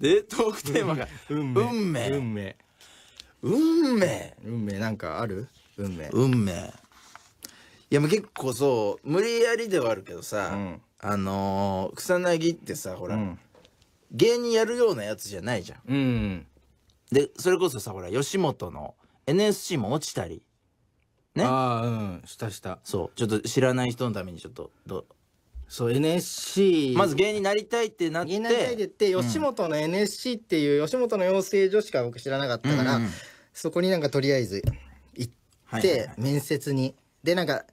でトークテーマが 運命運命運命運命運命なんかある運命運命いやもう結構そう無理やりではあるけどさ、うん、あのー、草薙ってさほら、うん、芸人やるようなやつじゃないじゃん、うん、でそれこそさほら吉本の NSC も落ちたりねああうんしたしたそうちょっと知らない人のためにちょっとどそう NSC まず芸人になりたいってなって芸人になりたいって言って吉本の NSC っていう吉本の養成所しか僕知らなかったから、うんうんそこになんかとりあえず行っはいはいてはい面接に、でなんか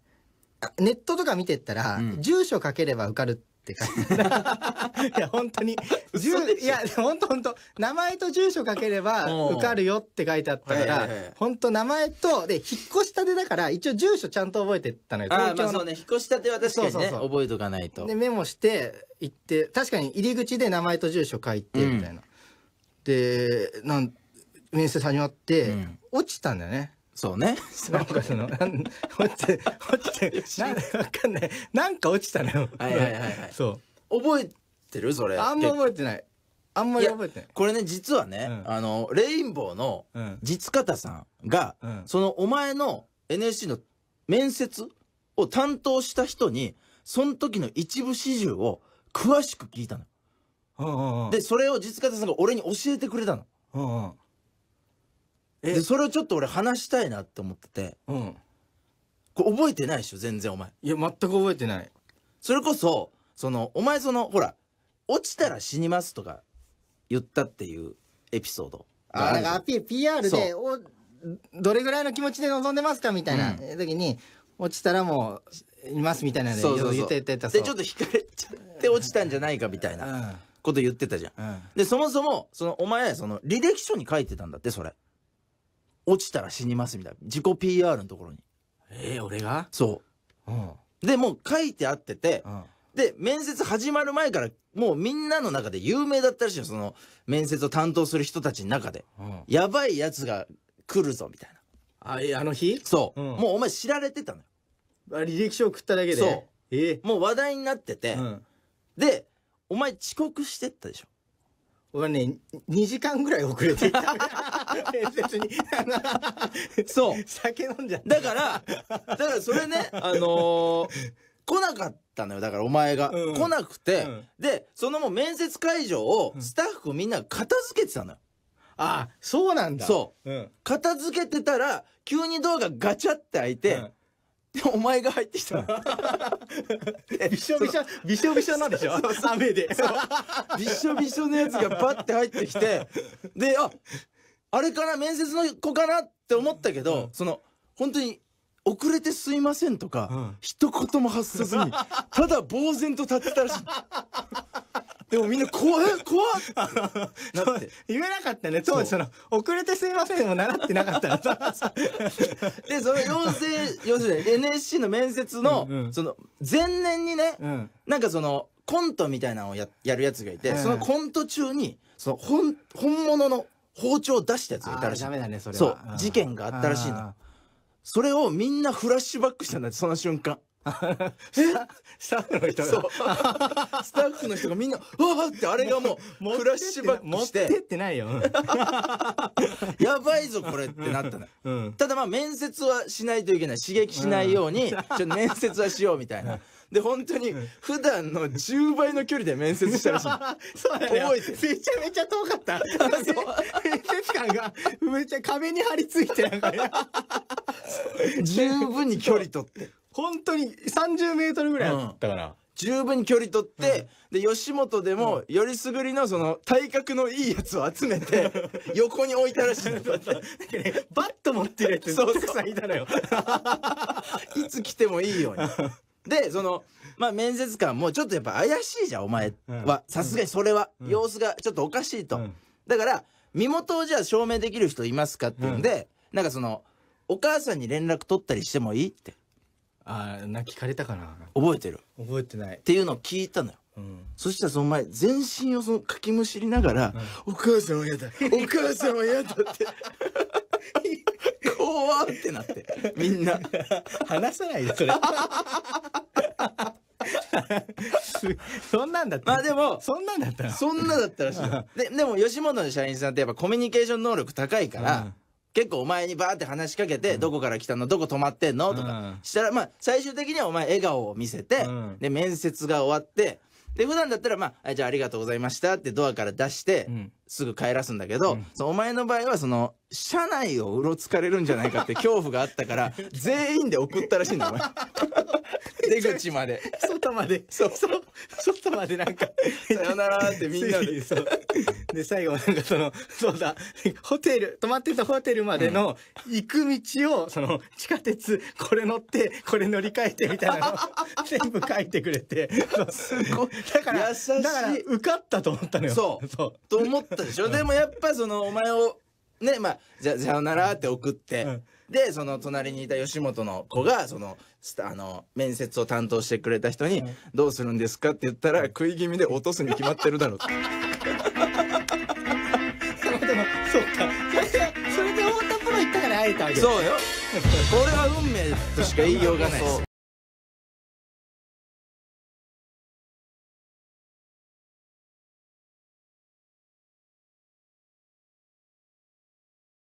ネットとか見てったら、うん住所書ければ受かるって感じ。いや、本当に。いや、本当本当名前と住所書ければ受かるよって書いてあったから、本当名前と、で、引っ越したてだから、一応住所ちゃんと覚えてったのよ。東京の。まあそうね、引っ越したては確かにね、覚えとかないと。で、メモして、行って、確かに入り口で名前と住所書いて、みたいな。うん、で、なん、面接始まって、うん、落ちたんだよね。そうね。なんかその、落ちて、落ちて、なんかわかんない。なんか落ちたのよ。はいはいはい、はい。そう。覚えてるそれ。あんま覚えてない。あんまり覚えてない。これね、実はね、うん、あの、レインボーの実方さんが、うん、そのお前の NSC の面接を担当した人に、その時の一部始終を詳しく聞いたの。うんうんうん、で、それを実方さんが俺に教えてくれたの。うんうんでそれをちょっと俺話したいなって思っててうんこれ覚えてないでしょ全然お前いや全く覚えてないそれこそそのお前そのほら落ちたら死にますとか言ったっていうエピソードああなんかピ PR でおどれぐらいの気持ちで臨んでますかみたいな時に、落ちたらもういますみたいなそうそうそう言ってたでちょっと引かれちゃって落ちたんじゃないかみたいなこと言ってたじゃん、うんでそもそもそのお前その履歴書に書いてたんだってそれ落ちたら死にますみたいな自己 PR のところにえー、俺がそう、うん、でもう書いてあってて、うん、で面接始まる前からもうみんなの中で有名だったらしいのその面接を担当する人たちの中で、うん、やばいやつが来るぞみたいなあや、あの日そう、うん、もうお前知られてたのよ履歴書送っただけでそう、えー、もう話題になってて、でお前遅刻してったでしょ俺ね、2時間ぐらい遅れていた。別 に。そう。酒飲んじゃった。だから、だからそれね、あのー、来なかったのよ。だからお前が。うん、来なくて、うん、で、そのもう面接会場をスタッフみんな片付けてたのよ。ああ、そうなんだ。そう。うん、片付けてたら、急にドアがガチャって開いて、お前が入ってきた びしょびしょびしょびしょなんでしょ 雨でびしょびしょのやつがバッて入ってきてでああれから面接の子かなって思ったけど、うん、その本当に遅れてすいませんとか、うん、一言も発さずにただ呆然と立ってたらしいでもみんな怖い怖っな って言えなかったね当時その遅れてすいませんも習ってなかった でその養成要するに NSC の面接の、うんうん、その前年にね、うん、なんかそのコントみたいなのをややるやつがいて、うん、そのコント中にその本本物の包丁を出したやつがいたらしい、ね、そう、う事件があったらしいのそれをみんなフラッシュバックしたんだってその瞬間 スタッフの人 スタッフの人がみんな「わあ!」ってあれがもうクラッシュバックして持ってってないよ やばいぞこれってなったの、うん、ただまあ面接はしないといけない刺激しないように、ちょっと面接はしようみたいな。で本当に普段の10倍の距離で面接したらしいそうだね覚えてめちゃめちゃ遠かった面接官がめちゃ壁に張り付いてなんか十分に距離取って本当に30メートルぐらいあったから。十分距離取って、うん、で吉本でもよりすぐりのその体格のいいやつを集めて 横に置いたらしいんだっね、バット持ってるやつさんいたのよ いつ来てもいいようにでそのまあ面接官もちょっとやっぱ怪しいじゃんお前はさすがにそれは、うん、様子がちょっとおかしいと、うん、だから身元をじゃあ証明できる人いますかっていうんで、うん、なんかそのお母さんに連絡取ったりしてもいいってああ、な聞かれたかな。覚えてる。覚えてない。っていうのを聞いたのよ。うん、そしたらその前全身をそのかきむしりながら「うん、お母さんは嫌だ お母さんは嫌だ」って怖ってなってみんな話さないでそれ そんなんだったまあでもそんなんだったそんなだったらしいででも吉本の社員さんってやっぱコミュニケーション能力高いから、うん結構お前にバーって話しかけて、どこから来たのどこ泊まってんのとかしたら、まあ、最終的にはお前笑顔を見せて、で、面接が終わって、で、普段だったら、まあ、じゃあありがとうございましたってドアから出して、すぐ帰らすんだけど、うん、そのお前の場合は、その、車内をうろつかれるんじゃないかって恐怖があったから、全員で送ったらしいんだ、お前。出口まで。外まで。そう。そう外までなんか、さよならってみんなで。そう。で、最後、なんかその、そうだ、ホテル、泊まってたホテルまでの行く道を、その、地下鉄、これ乗って、これ乗り換えてみたいなの 全部書いてくれて。すごい。だから、だから、受かったと思ったのよ。そう。そうと思ったでしょ。でもやっぱその、お前を、ね、まあ、じゃ、さよならって送って、で、その隣にいた吉本の子が、その、あの、面接を担当してくれた人に、どうするんですかって言ったら、食い気味で落とすに決まってるだろうって。そうよこれは運命としか言いようがないです